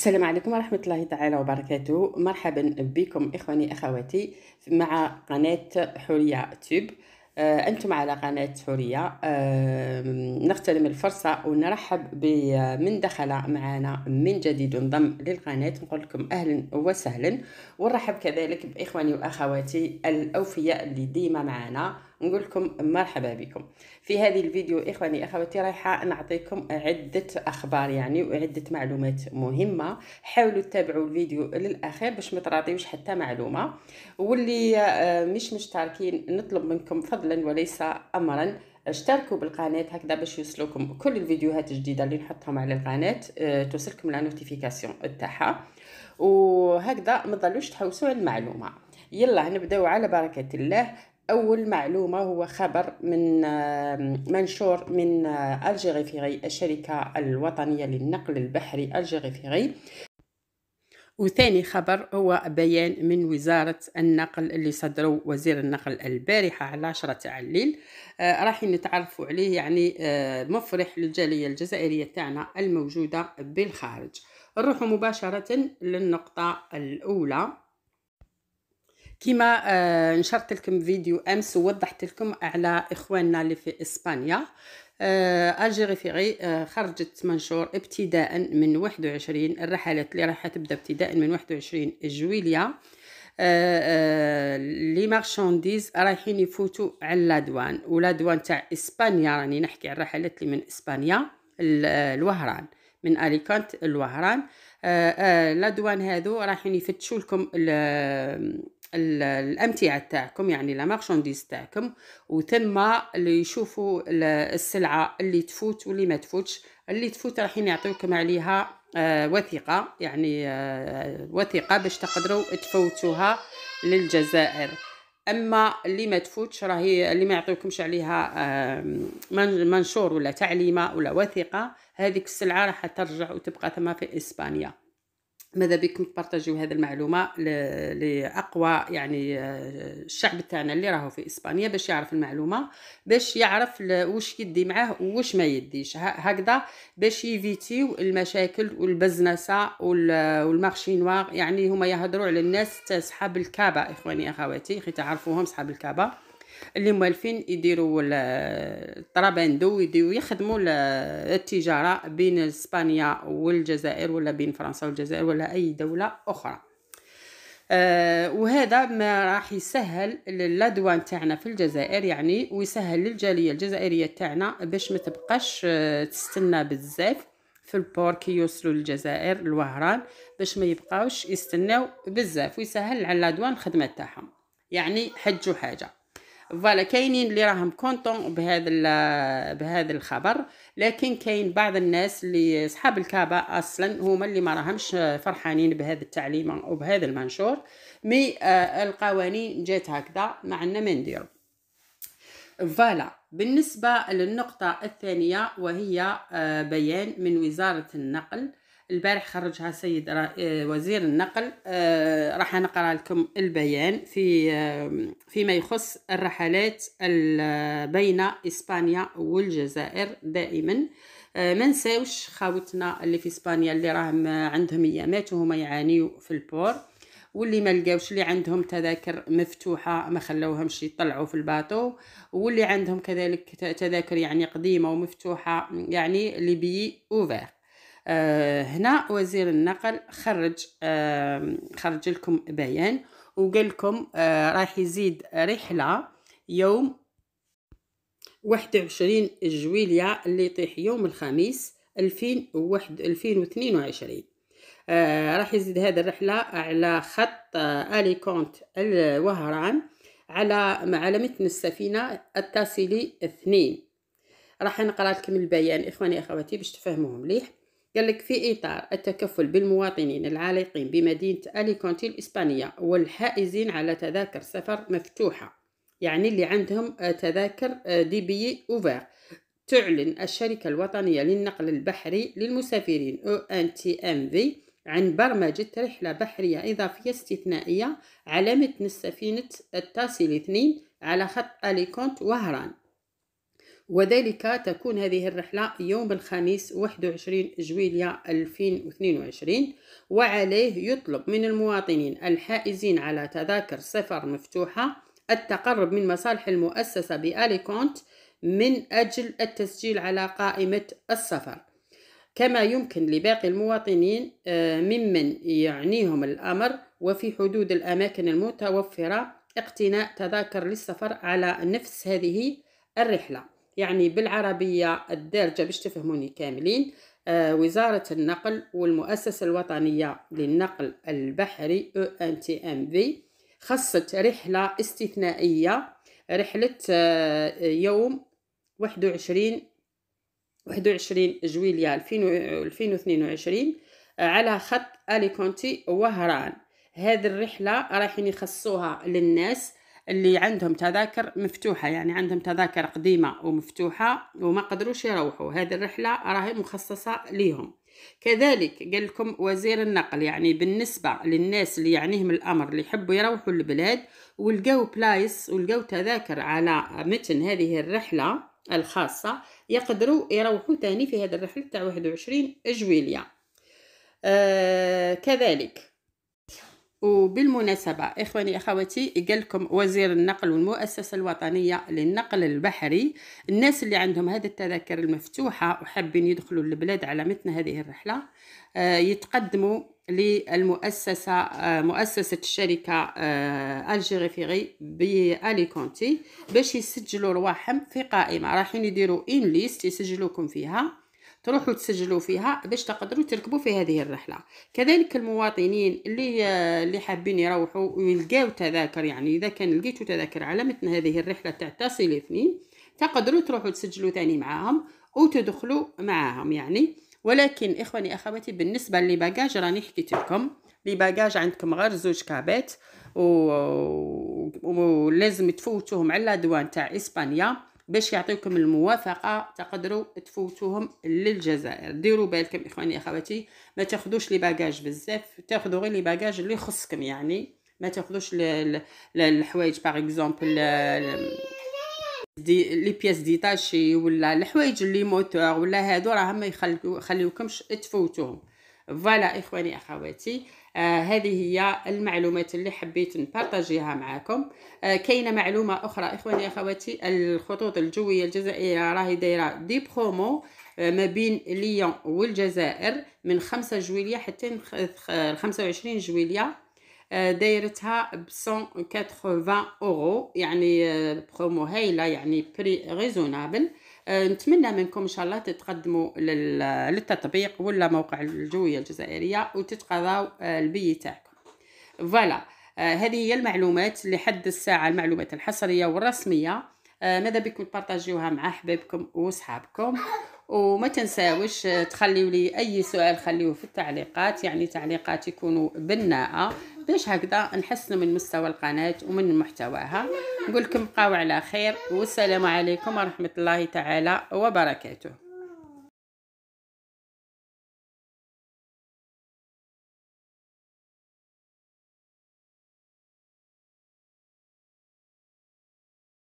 السلام عليكم ورحمة الله تعالى وبركاته مرحبا بكم إخواني أخواتي مع قناة حورية تيوب آه، أنتم على قناة حورية آه، نغتنم الفرصة ونرحب بمن دخل معنا من جديد انضم للقناة نقول لكم أهلا وسهلا ونرحب كذلك بإخواني وأخواتي الأوفياء اللي ديما معنا نقول لكم مرحبا بكم في هذه الفيديو إخواني أخواتي رايحة نعطيكم عدة أخبار يعني وعدة معلومات مهمة حاولوا تتابعوا الفيديو للأخير باش ما حتى معلومة واللي آه، مش مشتركين نطلب منكم فضلا وليس أمرا اشتركوا بالقناة هكذا باش يوصلوكم كل الفيديوهات الجديدة اللي نحطهم على القناة اه توصلكم لا نوتيفيكاسيون تاعها وهكذا ما تضلوش تحوسوا على المعلومة يلا نبداو على بركة الله أول معلومة هو خبر من آه، منشور من ألجيري آه، الشركة الوطنية للنقل البحري ألجيري وثاني خبر هو بيان من وزارة النقل اللي صدروا وزير النقل البارحة على 10 تاع الليل آه راح نتعرفوا عليه يعني آه مفرح للجالية الجزائرية تاعنا الموجودة بالخارج نروحوا مباشرة للنقطة الأولى كما آه نشرت لكم فيديو امس ووضحت لكم على اخواننا اللي في اسبانيا اجي آه، ريفيري آه، خرجت منشور ابتداء من 21 الرحلات اللي راح تبدا ابتداء من 21 جويليه آه، لي مارشانديز رايحين يفوتوا على لادوان ولادوان تاع اسبانيا راني نحكي على الرحلات اللي من اسبانيا الوهران من اليكانت الوهران آه، آه، لا دوان هادو رايحين يفتشوا لكم الامتعه تاعكم يعني لا مارشانديز تاعكم اللي يشوفوا السلعه اللي تفوت واللي ما تفوتش اللي تفوت رايحين يعطيوكم عليها آه وثيقه يعني آه وثيقه باش تقدروا تفوتوها للجزائر اما اللي ما تفوتش راهي اللي ما يعطيوكمش عليها آه منشور ولا تعليمه ولا وثيقه هذيك السلعه راح ترجع وتبقى ثما في اسبانيا ماذا بكم تبارطاجيو هذه المعلومه لاقوى يعني آه، الشعب تاعنا اللي راهو في اسبانيا باش يعرف المعلومه باش يعرف واش يدي معاه واش ما يديش هكذا باش يفيتيو المشاكل والبزنسه والمارشي نوار يعني هما يهضروا على الناس صحاب الكابه اخواني اخواتي خي تعرفوهم صحاب الكابه اللي موالفين يديروا الطرابندو يديروا يخدموا التجاره بين اسبانيا والجزائر ولا بين فرنسا والجزائر ولا اي دوله اخرى آه، وهذا ما راح يسهل للادوان تاعنا في الجزائر يعني ويسهل للجاليه الجزائريه تاعنا باش ما تبقاش آه، تستنى بزاف في البور كي يوصلوا للجزائر الوهران باش ما يبقاوش يستناو بزاف ويسهل على الادوان الخدمه تاعهم يعني حج وحاجه فوالا كاينين اللي راهم كونطون بهذا بهذا الخبر لكن كاين بعض الناس اللي صحاب الكابه اصلا هما اللي ما راهمش فرحانين بهذا التعليم او بهذا المنشور مي آه القوانين جات هكذا ما عندنا ما نديرو فوالا بالنسبه للنقطه الثانيه وهي آه بيان من وزاره النقل البارح خرجها سيد آه، وزير النقل آه، راح نقرا لكم البيان في آه، فيما يخص الرحلات بين اسبانيا والجزائر دائما ما نساوش خاوتنا اللي في اسبانيا اللي راهم عندهم ايامات وهما يعانيو في البور واللي ما لقاوش اللي عندهم تذاكر مفتوحه ما خلوهمش يطلعوا في الباطو واللي عندهم كذلك تذاكر يعني قديمه ومفتوحه يعني لي بي اوفير آه، هنا وزير النقل خرج خرج لكم بيان وقال لكم آه، راح يزيد رحله يوم واحد جويليا جويلية اللي يطيح يوم الخميس ألفين واحد ألفين آه، راح يزيد هذه الرحلة على خط آه أليكونت وهران على مع متن السفينة التاسيلي 2 راح نقرأ لكم البيان إخواني أخواتي باش تفهموه مليح قال لك في إطار التكفل بالمواطنين العالقين بمدينة أليكونتي الإسبانية والحائزين على تذاكر سفر مفتوحة يعني اللي عندهم آه، تذاكر آه، دي بي أوفر تعلن الشركة الوطنية للنقل البحري للمسافرين أو أن تي أم في عن برمجة رحلة بحرية إضافية استثنائية على متن السفينة التاسيل اثنين على خط أليكونت وهران وذلك تكون هذه الرحلة يوم الخميس 21 جويلية 2022 وعليه يطلب من المواطنين الحائزين على تذاكر سفر مفتوحة التقرب من مصالح المؤسسة بآليكونت من أجل التسجيل على قائمة السفر كما يمكن لباقي المواطنين آه، ممن يعنيهم الأمر وفي حدود الأماكن المتوفرة اقتناء تذاكر للسفر على نفس هذه الرحلة يعني بالعربية الدارجة باش تفهموني كاملين آه وزارة النقل والمؤسسة الوطنية للنقل البحري في خصت رحلة استثنائية رحلة آه يوم 21 21 جويليا 2022 على خط اليكونتي وهران هذه الرحلة رايحين يخصوها للناس اللي عندهم تذاكر مفتوحة يعني عندهم تذاكر قديمة ومفتوحة وما قدروش يروحوا هذه الرحلة راهي مخصصة ليهم كذلك قال لكم وزير النقل يعني بالنسبة للناس اللي يعنيهم الأمر اللي يحبوا يروحوا البلاد ولقاو بلايس ولقاو تذاكر على متن هذه الرحلة الخاصة يقدروا يروحوا تاني في هذه الرحلة تاع 21 جويلية آه كذلك وبالمناسبة إخواني أخواتي قالكم وزير النقل والمؤسسة الوطنية للنقل البحري الناس اللي عندهم هذه التذاكر المفتوحة وحابين يدخلوا البلاد على متن هذه الرحلة آه، يتقدموا للمؤسسة آه، مؤسسة الشركة ألجيري آه، فيغي بألي كونتي باش يسجلوا رواحهم في قائمة رايحين يديروا إن ليست يسجلوكم فيها تروحوا تسجلوا فيها باش تقدروا تركبوا في هذه الرحله كذلك المواطنين اللي اللي حابين يروحوا ويلقاو تذاكر يعني اذا كان لقيتوا تذاكر على متن هذه الرحله تاع تصل اثنين تقدروا تروحوا تسجلوا ثاني معاهم وتدخلوا معاهم يعني ولكن اخواني اخواتي بالنسبه باجاج راني حكيت لكم لي باجاج عندكم غير زوج كابات و... ولازم تفوتوهم على الادوان تاع اسبانيا باش يعطيوكم الموافقه تقدروا تفوتوهم للجزائر ديروا بالكم اخواني اخواتي ما تاخذوش لي باجاج بزاف تاخذوا غير لي باجاج اللي خصكم يعني ما تاخذوش الحوايج باغ اكزومبل دي لي بياس ديتاشي ولا الحوايج اللي موتور ولا هادو راهم ما يخليوكمش تفوتوهم فوالا اخواني اخواتي آه هذه هي المعلومات اللي حبيت نبارطاجيها معكم آه كاينه معلومه اخرى اخواني اخواتي الخطوط الجويه الجزائريه راهي دايره دي برومو آه ما بين ليون والجزائر من 5 جويليه حتى 25 جويليه آه، دايرتها ب 180 اورو يعني آه، برومو هايله يعني بري ريزونابل آه، نتمنى منكم ان شاء الله تتقدموا للتطبيق ولا موقع الجويه الجزائريه وتتقضاو آه، البي تاعكم فوالا آه، هذه هي المعلومات لحد الساعه المعلومات الحصريه والرسميه ماذا بكم تبارطاجيوها مع حبابكم وصحابكم وما تنساوش تخليو لي اي سؤال خليوه في التعليقات يعني تعليقات يكونوا بناءه باش هكذا نحسنوا من مستوى القناه ومن محتواها نقول لكم بقاو على خير والسلام عليكم ورحمه الله تعالى وبركاته